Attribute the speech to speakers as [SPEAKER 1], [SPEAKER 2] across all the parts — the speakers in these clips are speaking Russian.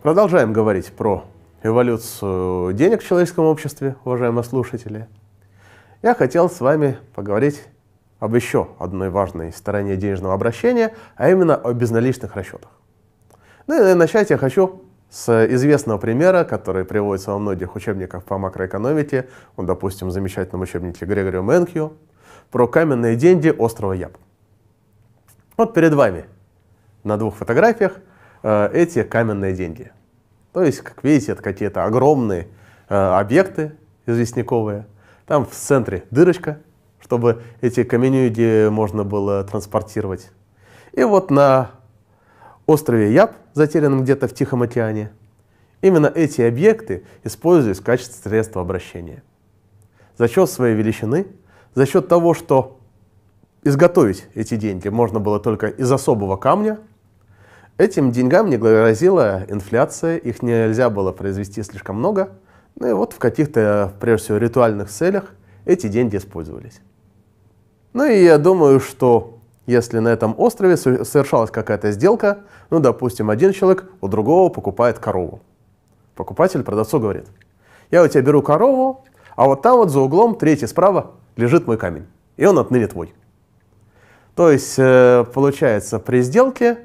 [SPEAKER 1] Продолжаем говорить про эволюцию денег в человеческом обществе, уважаемые слушатели. Я хотел с вами поговорить об еще одной важной стороне денежного обращения, а именно о безналичных расчетах. Ну и начать я хочу с известного примера, который приводится во многих учебниках по макроэкономике, он, допустим, в замечательном учебнике Грегори Менкью, про каменные деньги острова Яб. Вот перед вами на двух фотографиях – Э, эти каменные деньги. То есть, как видите, это какие-то огромные э, объекты известняковые. Там в центре дырочка, чтобы эти каменюги можно было транспортировать. И вот на острове Яб, затерянном где-то в Тихом океане, именно эти объекты используются в качестве средства обращения. За счет своей величины, за счет того, что изготовить эти деньги можно было только из особого камня – Этим деньгам не грозила инфляция, их нельзя было произвести слишком много. Ну и вот в каких-то, прежде всего, ритуальных целях эти деньги использовались. Ну и я думаю, что если на этом острове совершалась какая-то сделка, ну, допустим, один человек у другого покупает корову. Покупатель продавцу говорит, я у тебя беру корову, а вот там вот за углом, третий справа, лежит мой камень, и он отныне твой. То есть, э, получается, при сделке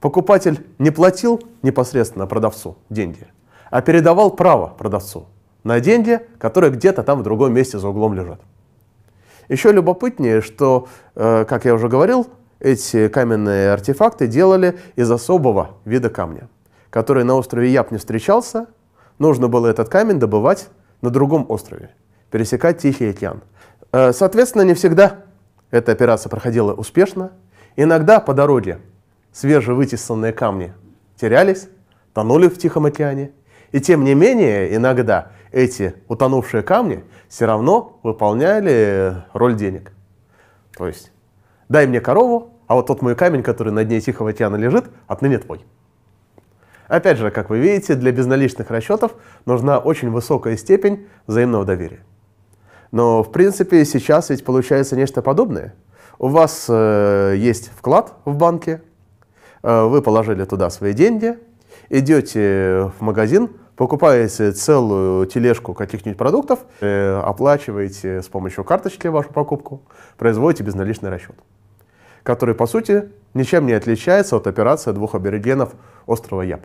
[SPEAKER 1] Покупатель не платил непосредственно продавцу деньги, а передавал право продавцу на деньги, которые где-то там в другом месте за углом лежат. Еще любопытнее, что, э, как я уже говорил, эти каменные артефакты делали из особого вида камня, который на острове Яб не встречался. Нужно было этот камень добывать на другом острове, пересекать Тихий океан. Э, соответственно, не всегда эта операция проходила успешно. Иногда по дороге свежевытесанные камни терялись, тонули в Тихом океане. И тем не менее, иногда эти утонувшие камни все равно выполняли э, роль денег. То есть, дай мне корову, а вот тот мой камень, который на дне Тихого океана лежит, отныне твой. Опять же, как вы видите, для безналичных расчетов нужна очень высокая степень взаимного доверия. Но, в принципе, сейчас ведь получается нечто подобное. У вас э, есть вклад в банке, Э, вы положили туда свои деньги, идете в магазин, покупаете целую тележку каких-нибудь продуктов, э, оплачиваете с помощью карточки вашу покупку, производите безналичный расчет, который, по сути, ничем не отличается от операции двух аборигенов острова Яб.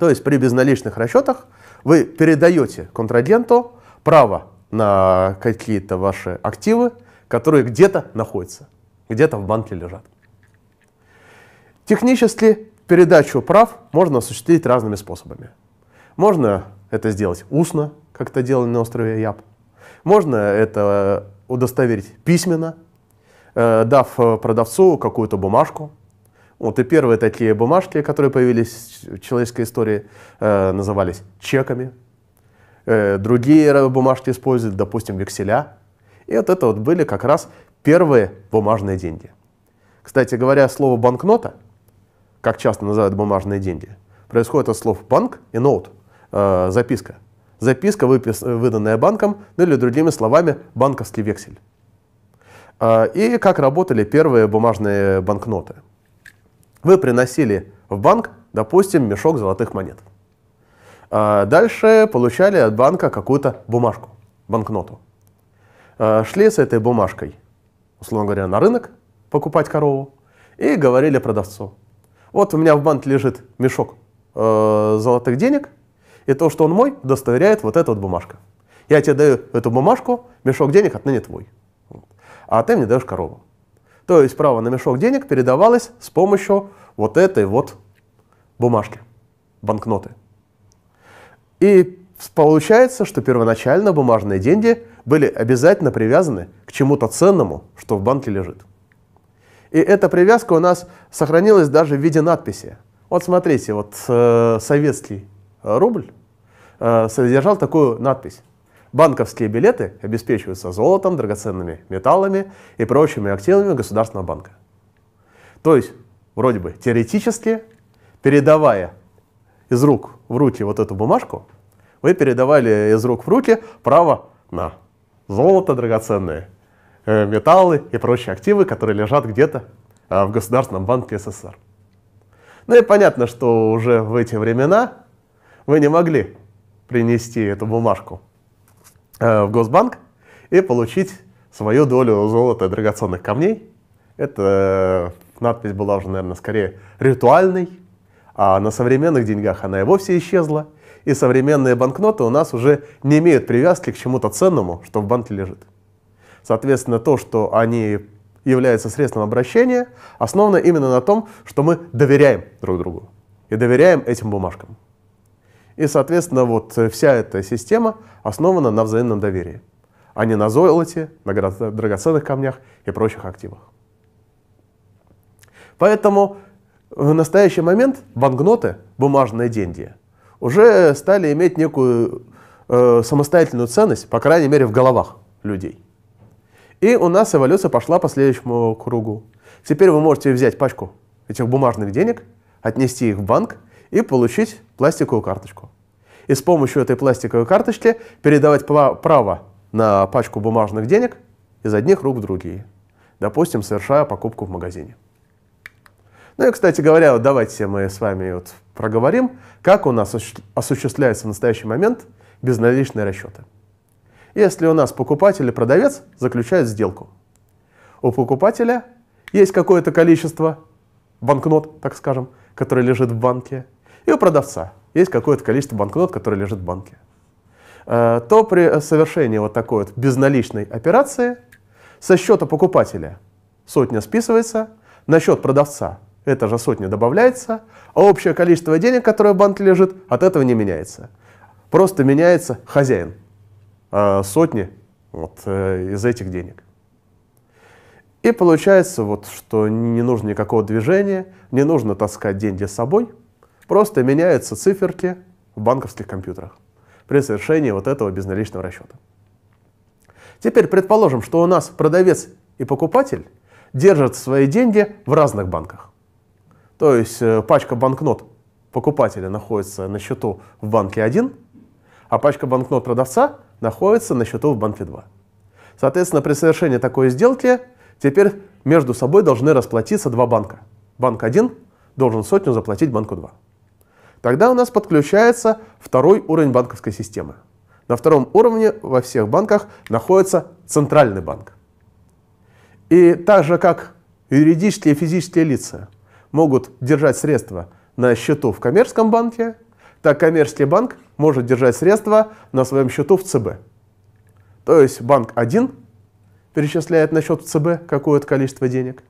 [SPEAKER 1] То есть при безналичных расчетах вы передаете контрагенту право на какие-то ваши активы, которые где-то находятся, где-то в банке лежат. Технически передачу прав можно осуществить разными способами. Можно это сделать устно, как это делали на острове Яб. Можно это удостоверить письменно, э, дав э, продавцу какую-то бумажку. Вот и первые такие бумажки, которые появились в человеческой истории, э, назывались чеками. Другие бумажки используют, допустим, векселя. И вот это вот были как раз первые бумажные деньги. Кстати говоря, слово «банкнота» — как часто называют бумажные деньги, происходит от слов «банк» и «ноут» э, записка. Записка, выпис, выданная банком, ну или другими словами, банковский вексель. Э, и как работали первые бумажные банкноты. Вы приносили в банк, допустим, мешок золотых монет. Э, дальше получали от банка какую-то бумажку, банкноту. шли с этой бумажкой, условно говоря, на рынок покупать корову и говорили продавцу – вот у меня в банке лежит мешок э, золотых денег, и то, что он мой, достоверяет вот эта вот бумажка. Я тебе даю эту бумажку, мешок денег отныне твой. Вот. А ты мне даешь корову. То есть право на мешок денег передавалось с помощью вот этой вот бумажки, банкноты. И получается, что первоначально бумажные деньги были обязательно привязаны к чему-то ценному, что в банке лежит. И эта привязка у нас сохранилась даже в виде надписи. Вот смотрите, вот э, советский рубль э, содержал такую надпись. Банковские билеты обеспечиваются золотом, драгоценными металлами и прочими активами Государственного банка. То есть, вроде бы теоретически, передавая из рук в руки вот эту бумажку, вы передавали из рук в руки право на золото драгоценное Э, металлы и прочие активы, которые лежат где-то а, в Государственном банке СССР. Ну и понятно, что уже в эти времена вы не могли принести эту бумажку э, в Госбанк и получить свою долю золота и драгоценных камней. Эта э, надпись была уже, наверное, скорее ритуальной, а на современных деньгах она и вовсе исчезла. И современные банкноты у нас уже не имеют привязки к чему-то ценному, что в банке лежит. Соответственно, то, что они являются средством обращения, основано именно на том, что мы доверяем друг другу и доверяем этим бумажкам. И, соответственно, вот э, вся эта система основана на взаимном доверии, а не на золоте, на драгоценных камнях и прочих активах. Поэтому в настоящий момент банкноты, бумажные деньги, уже стали иметь некую э, самостоятельную ценность, по крайней мере, в головах людей. И у нас эволюция пошла по следующему кругу. Теперь вы можете взять пачку этих бумажных денег, отнести их в банк и получить пластиковую карточку. И с помощью этой пластиковой карточки передавать право на пачку бумажных денег из одних рук в другие. Допустим, совершая покупку в магазине. Ну и, кстати говоря, давайте мы с вами вот проговорим, как у нас осуществляется в настоящий момент безналичные расчеты если у нас покупатель и продавец заключают сделку. У покупателя есть какое-то количество банкнот, так скажем, которые лежит в банке, и у продавца есть какое-то количество банкнот, которые лежит в банке. Э, то при совершении вот такой вот безналичной операции со счета покупателя сотня списывается, на счет продавца эта же сотня добавляется, а общее количество денег, которое в банке лежит, от этого не меняется. Просто меняется хозяин Э, сотни вот, э, из этих денег. И получается, вот, что не нужно никакого движения, не нужно таскать деньги с собой, просто меняются циферки в банковских компьютерах при совершении вот этого безналичного расчета. Теперь предположим, что у нас продавец и покупатель держат свои деньги в разных банках. То есть э, пачка банкнот покупателя находится на счету в банке 1, а пачка банкнот продавца находится на счету в банке 2. Соответственно, при совершении такой сделки теперь между собой должны расплатиться два банка. Банк 1 должен сотню заплатить банку 2. Тогда у нас подключается второй уровень банковской системы. На втором уровне во всех банках находится центральный банк. И так же, как юридические и физические лица могут держать средства на счету в коммерческом банке, так коммерческий банк может держать средства на своем счету в ЦБ. То есть банк один перечисляет на счет в ЦБ какое-то количество денег.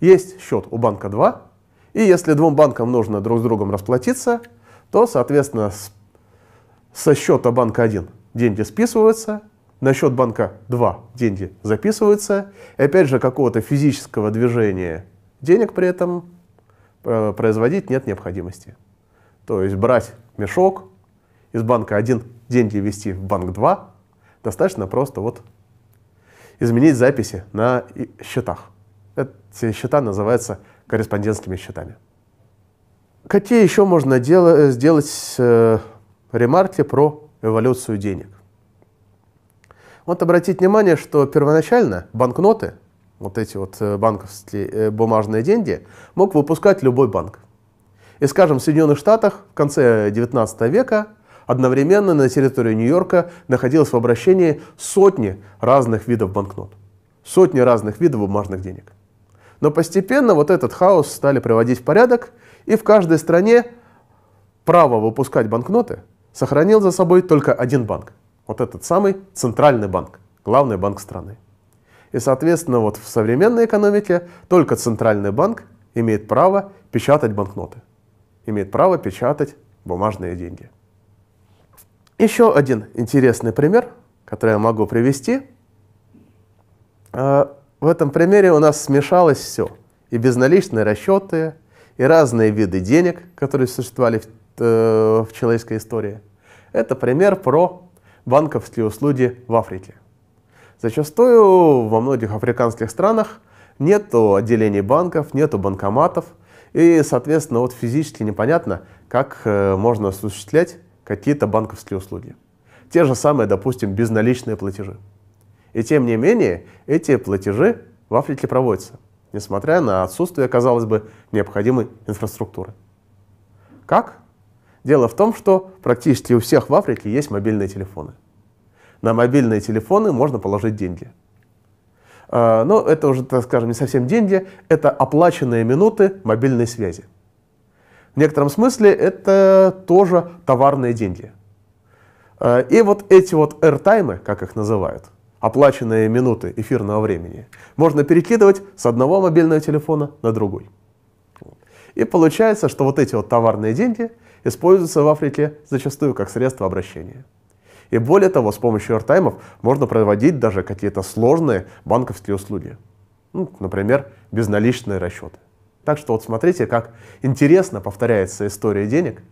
[SPEAKER 1] Есть счет у банка 2, и если двум банкам нужно друг с другом расплатиться, то, соответственно, с, со счета банка 1 деньги списываются, на счет банка 2 деньги записываются, и опять же какого-то физического движения денег при этом э, производить нет необходимости. То есть брать мешок, из банка 1 деньги ввести в банк 2, достаточно просто вот изменить записи на счетах. Эти счета называются корреспондентскими счетами. Какие еще можно дело, э, сделать э, ремарки про эволюцию денег? Вот обратить внимание, что первоначально банкноты, вот эти вот э, банковские э, бумажные деньги, мог выпускать любой банк. И, скажем, в Соединенных Штатах в конце XIX века одновременно на территории Нью-Йорка находилось в обращении сотни разных видов банкнот, сотни разных видов бумажных денег. Но постепенно вот этот хаос стали приводить в порядок, и в каждой стране право выпускать банкноты сохранил за собой только один банк. Вот этот самый центральный банк, главный банк страны. И, соответственно, вот в современной экономике только центральный банк имеет право печатать банкноты имеет право печатать бумажные деньги. Еще один интересный пример, который я могу привести. А, в этом примере у нас смешалось все. И безналичные расчеты, и разные виды денег, которые существовали в, э, в человеческой истории. Это пример про банковские услуги в Африке. Зачастую во многих африканских странах нет отделений банков, нет банкоматов – и, соответственно, вот физически непонятно, как э, можно осуществлять какие-то банковские услуги. Те же самые, допустим, безналичные платежи. И тем не менее, эти платежи в Африке проводятся, несмотря на отсутствие, казалось бы, необходимой инфраструктуры. Как? Дело в том, что практически у всех в Африке есть мобильные телефоны. На мобильные телефоны можно положить деньги – а, Но ну, это уже, так скажем, не совсем деньги, это оплаченные минуты мобильной связи. В некотором смысле это тоже товарные деньги. А, и вот эти вот airtime, как их называют, оплаченные минуты эфирного времени, можно перекидывать с одного мобильного телефона на другой. И получается, что вот эти вот товарные деньги используются в Африке зачастую как средство обращения. И более того, с помощью AirTime можно проводить даже какие-то сложные банковские услуги. Ну, например, безналичные расчеты. Так что вот смотрите, как интересно повторяется история денег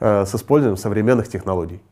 [SPEAKER 1] э, с использованием современных технологий.